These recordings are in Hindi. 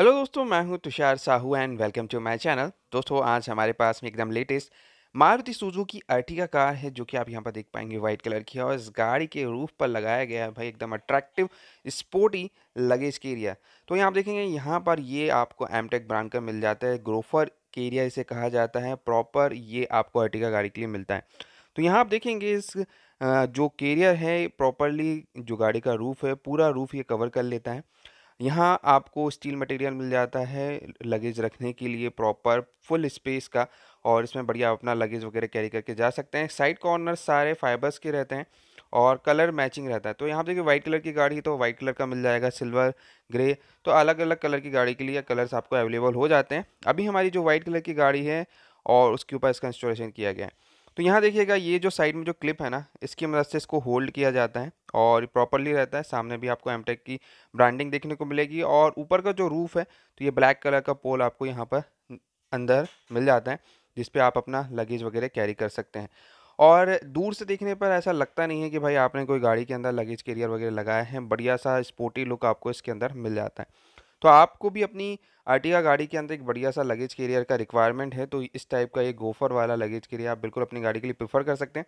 हेलो दोस्तों मैं हूं Tushar Sahu and welcome to my channel दोस्तों आज हमारे पास में एकदम लेटेस्ट मारुति की अर्टिका कार है जो कि आप यहां पर देख पाएंगे वाइट कलर की और इस गाड़ी के रूफ पर लगाया गया है भाई एकदम अट्रैक्टिव स्पोर्टी लगेज के एरिया तो यहाँ आप देखेंगे यहाँ पर ये आपको एमटेक ब्रांड का मिल जाता है ग्रोफर के एरिया इसे कहा जाता है प्रॉपर ये आपको अर्टिका गाड़ी के लिए मिलता है तो यहाँ आप देखेंगे इस जो केरियर है प्रॉपरली जो गाड़ी का रूफ़ है पूरा रूफ़ ये कवर कर लेता है यहाँ आपको स्टील मटेरियल मिल जाता है लगेज रखने के लिए प्रॉपर फुल स्पेस का और इसमें बढ़िया अपना लगेज वगैरह कैरी करके जा सकते हैं साइड कॉर्नर सारे फाइबर्स के रहते हैं और कलर मैचिंग रहता है तो यहाँ पर देखिए वाइट कलर की गाड़ी तो वाइट कलर का मिल जाएगा सिल्वर ग्रे तो अलग अलग कलर की गाड़ी के लिए कलर्स आपको अवेलेबल हो जाते हैं अभी हमारी जो वाइट कलर की गाड़ी है और उसके ऊपर इसका इंस्टॉलेशन किया गया है तो यहाँ देखिएगा ये जो साइड में जो क्लिप है ना इसकी मदद से इसको होल्ड किया जाता है और प्रॉपरली रहता है सामने भी आपको एम की ब्रांडिंग देखने को मिलेगी और ऊपर का जो रूफ़ है तो ये ब्लैक कलर का पोल आपको यहाँ पर अंदर मिल जाता है जिसपे आप अपना लगेज वगैरह कैरी कर सकते हैं और दूर से देखने पर ऐसा लगता नहीं है कि भाई आपने कोई गाड़ी के अंदर लगेज कैरियर वगैरह लगाए हैं बढ़िया सा स्पोर्टी लुक आपको इसके अंदर मिल जाता है तो आपको भी अपनी आर्टिका गाड़ी के अंदर एक बढ़िया सा लगेज कैरियर का रिक्वायरमेंट है तो इस टाइप का ये गोफर वाला लगेज कैरियर आप बिल्कुल अपनी गाड़ी के लिए प्रेफर कर सकते हैं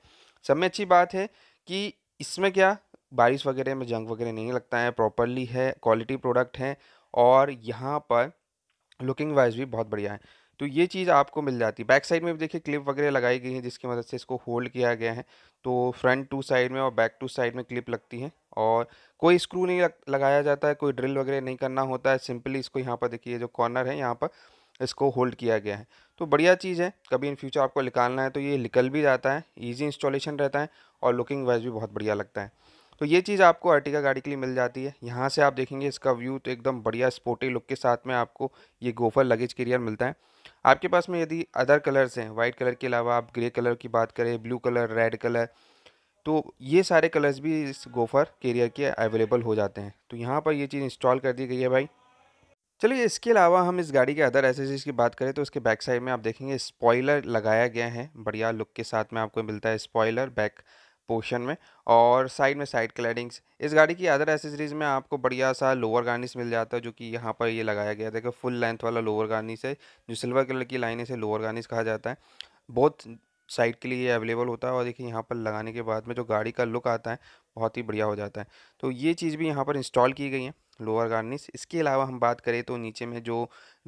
सब में अच्छी बात है कि इसमें क्या बारिश वगैरह में जंग वगैरह नहीं लगता है प्रॉपरली है क्वालिटी प्रोडक्ट हैं और यहाँ पर लुकिंग वाइज भी बहुत बढ़िया है तो ये चीज़ आपको मिल जाती है बैक साइड में भी देखिए क्लिप वगैरह लगाई गई है जिसकी मदद से इसको होल्ड किया गया है तो फ्रंट टू साइड में और बैक टू साइड में क्लिप लगती है और कोई स्क्रू नहीं लगाया जाता है कोई ड्रिल वगैरह नहीं करना होता है सिंपली इसको यहाँ पर देखिए जो कॉर्नर है यहाँ पर इसको होल्ड किया गया है तो बढ़िया चीज़ है कभी इन फ्यूचर आपको निकालना है तो ये निकल भी जाता है ईजी इंस्टॉलेशन रहता है और लुकिंग वाइज भी बहुत बढ़िया लगता है तो ये चीज़ आपको अर्टिगा गाड़ी के लिए मिल जाती है यहाँ से आप देखेंगे इसका व्यू तो एकदम बढ़िया स्पोर्टी लुक के साथ में आपको ये गोफर लगेज कैरियर मिलता है आपके पास में यदि अदर कलर्स हैं वाइट कलर के अलावा आप ग्रे कलर की बात करें ब्लू कलर रेड कलर तो ये सारे कलर्स भी इस गोफर कैरियर के अवेलेबल हो जाते हैं तो यहाँ पर ये चीज़ इंस्टॉल कर दी गई है भाई चलिए इसके अलावा हम इस गाड़ी के अदर एसेसरीज की बात करें तो उसके बैक साइड में आप देखेंगे स्पॉइलर लगाया गया है बढ़िया लुक के साथ में आपको मिलता है स्पॉइलर बैक पोर्शन में और साइड में साइड क्लैडिंग्स इस गाड़ी की अदर एसेसरीज़ में आपको बढ़िया सा लोअर गार्निश मिल जाता है जो कि यहाँ पर ये लगाया गया था कि फुल लेंथ वाला लोअर गार्निश है जो सिल्वर कलर की लाइन इसे लोअर गार्निश कहा जाता है बहुत साइड के लिए अवेलेबल होता है और देखिए यहाँ पर लगाने के बाद में जो गाड़ी का लुक आता है बहुत ही बढ़िया हो जाता है तो ये चीज़ भी यहाँ पर इंस्टॉल की गई है लोअर गार्निश इसके अलावा हम बात करें तो नीचे में जो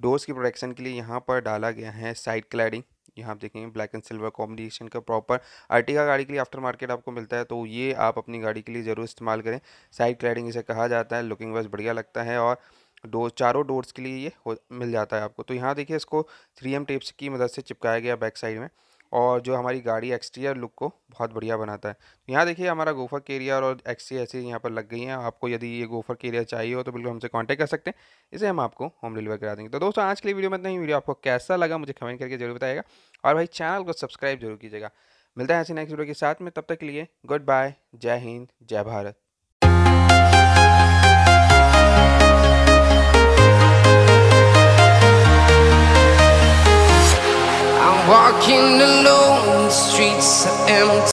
डोर्स की प्रोटेक्शन के लिए यहाँ पर डाला गया है साइड क्लैडिंग यहाँ आप देखेंगे ब्लैक एंड सिल्वर कॉम्बिनेशन का प्रॉपर आर्टिका गाड़ी के लिए आफ्टर मार्केट आपको मिलता है तो ये आप अपनी गाड़ी के लिए ज़रूर इस्तेमाल करें साइड क्लाइडिंग इसे कहा जाता है लुकिंग वाइज बढ़िया लगता है और डोर चारों डोर्स के लिए ये मिल जाता है आपको तो यहाँ देखिए इसको थ्री एम टेप्स की मदद से चिपकाया गया बैक साइड में और जो हमारी गाड़ी एक्सटीरियर लुक को बहुत बढ़िया बनाता है तो यहाँ देखिए हमारा गोफर एरिया और एक्सटीरियर ऐसे यहाँ पर लग गई हैं आपको यदि ये गोफर एरिया चाहिए हो तो बिल्कुल हमसे कॉन्टैक्ट कर सकते हैं इसे हम आपको होम डिलीवर करा देंगे तो दोस्तों आज के लिए वीडियो में नहीं वीडियो आपको कैसा लगा मुझे कमेंट करके जरूर बताएगा और भाई चैनल को सब्सक्राइब जरूर कीजिएगा मिलता है ऐसे नेक्स्ट वीडियो के साथ में तब तक के लिए गुड बाय जय हिंद जय Bharat walking alone, the streets are empty.